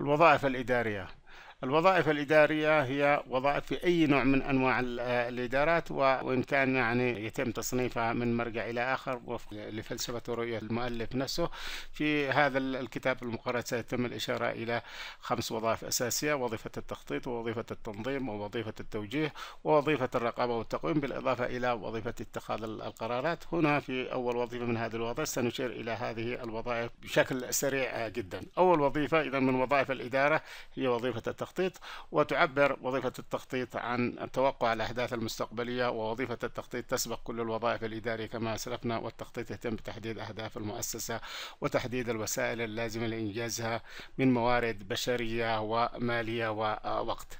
الوظائف الإدارية الوظائف الإدارية هي وظائف في أي نوع من أنواع الإدارات وإن كان يعني يتم تصنيفها من مرجع إلى آخر وفق لفلسفة رؤية المؤلف نفسه في هذا الكتاب المقرر سيتم الإشارة إلى خمس وظائف أساسية وظيفة التخطيط ووظيفة التنظيم ووظيفة التوجيه ووظيفة الرقابة والتقويم بالإضافة إلى وظيفة اتخاذ القرارات هنا في أول وظيفة من هذه الوظائف سنشير إلى هذه الوظائف بشكل سريع جدا أول وظيفة إذا من وظائف الإدارة هي وظيفة التخطيط التخطيط وتعبر وظيفة التخطيط عن توقع الأحداث المستقبلية ووظيفة التخطيط تسبق كل الوظائف الإدارية كما أسلفنا والتخطيط يتم بتحديد أهداف المؤسسة وتحديد الوسائل اللازمة لإنجازها من موارد بشرية ومالية ووقت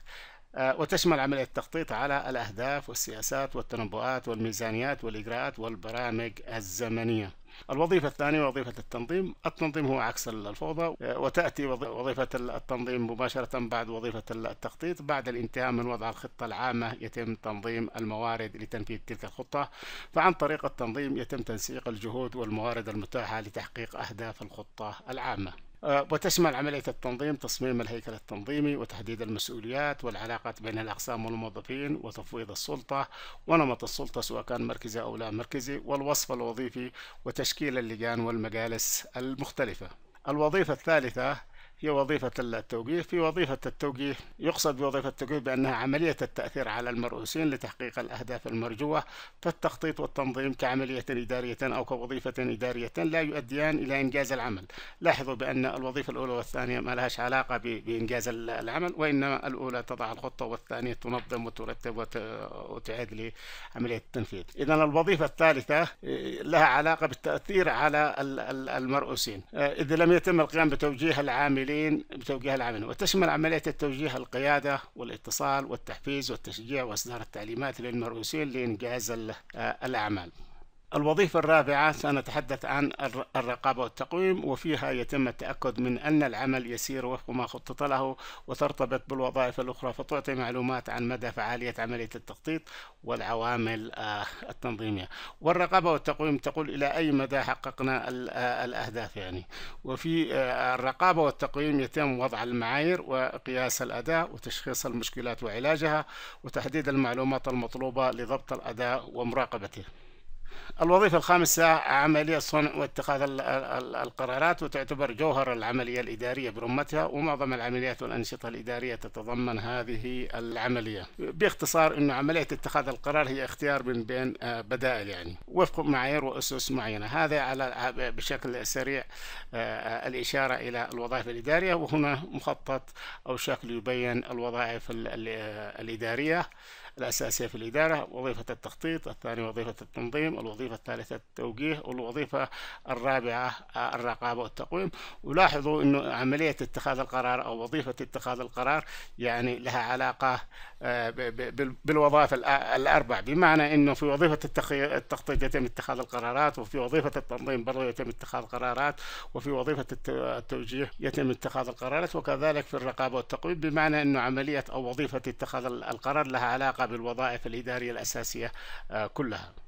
آه، وتشمل عملية التخطيط على الأهداف والسياسات والتنبؤات والميزانيات والإجراءات والبرامج الزمنية الوظيفة الثانية وظيفة التنظيم التنظيم هو عكس الفوضى آه، وتأتي وظيفة التنظيم مباشرة بعد وظيفة التخطيط بعد الانتهاء من وضع الخطة العامة يتم تنظيم الموارد لتنفيذ تلك الخطة فعن طريق التنظيم يتم تنسيق الجهود والموارد المتاحة لتحقيق أهداف الخطة العامة آه، وتشمل عملية التنظيم تصميم الهيكل التنظيمي وتحديد المسؤوليات والعلاقات بين الأقسام والموظفين وتفويض السلطة ونمط السلطة سواء كان مركزي أو لا مركزي والوصف الوظيفي وتشكيل اللجان والمجالس المختلفة الوظيفة الثالثة هي وظيفة التوجيه في وظيفة التوجيه يقصد بوظيفة التوجيه بأنها عملية التأثير على المرؤوسين لتحقيق الأهداف المرجوة فالتخطيط والتنظيم كعملية إدارية أو كوظيفة إدارية لا يؤديان إلى إنجاز العمل لاحظوا بأن الوظيفة الأولى والثانية ما لهاش علاقة بإنجاز العمل وإنما الأولى تضع الخطة والثانية تنظم وترتب وتعد لعملية التنفيذ إذا الوظيفة الثالثة إيه، لها علاقة بالتأثير على المرؤوسين إذا لم يتم القيام بتوجيه العامل المسؤولين بتوجيه العمل وتشمل عملية التوجيه القيادة والاتصال والتحفيز والتشجيع وإصدار التعليمات للمرؤوسين لإنجاز آه، الأعمال الوظيفة الرابعة سنتحدث عن الرقابة والتقويم وفيها يتم التأكد من أن العمل يسير وفق ما خطط له وترتبط بالوظائف الأخرى فتعطي معلومات عن مدى فعالية عملية التخطيط والعوامل آه، التنظيمية والرقابة والتقويم تقول إلى أي مدى حققنا آه، الأهداف يعني وفي آه، الرقابة والتقويم يتم وضع المعايير وقياس الأداء وتشخيص المشكلات وعلاجها وتحديد المعلومات المطلوبة لضبط الأداء ومراقبته الوظيفة الخامسة عملية صنع واتخاذ القرارات وتعتبر جوهر العملية الإدارية برمتها ومعظم العمليات والأنشطة الإدارية تتضمن هذه العملية باختصار أن عملية اتخاذ القرار هي اختيار من بين آه، بدائل يعني وفق معايير وأسس معينة هذا على آه، بشكل سريع آه، الإشارة إلى الوظائف الإدارية وهنا مخطط أو شكل يبين الوظائف الإدارية الأساسية في الإدارة وظيفة التخطيط الثانية وظيفة التنظيم الوظيفة الثالثة التوجيه والوظيفة الرابعة الرقابة والتقويم ولاحظوا أنه عملية اتخاذ القرار أو وظيفة اتخاذ القرار يعني لها علاقة آه، بالوظائف الاربع بمعنى انه في وظيفه التخطيط يتم اتخاذ القرارات وفي وظيفه التنظيم برضه يتم اتخاذ القرارات وفي وظيفه التوجيه يتم اتخاذ القرارات وكذلك في الرقابه والتقويم بمعنى انه عمليه او وظيفه اتخاذ القرار لها علاقه بالوظائف الاداريه الاساسيه آه، كلها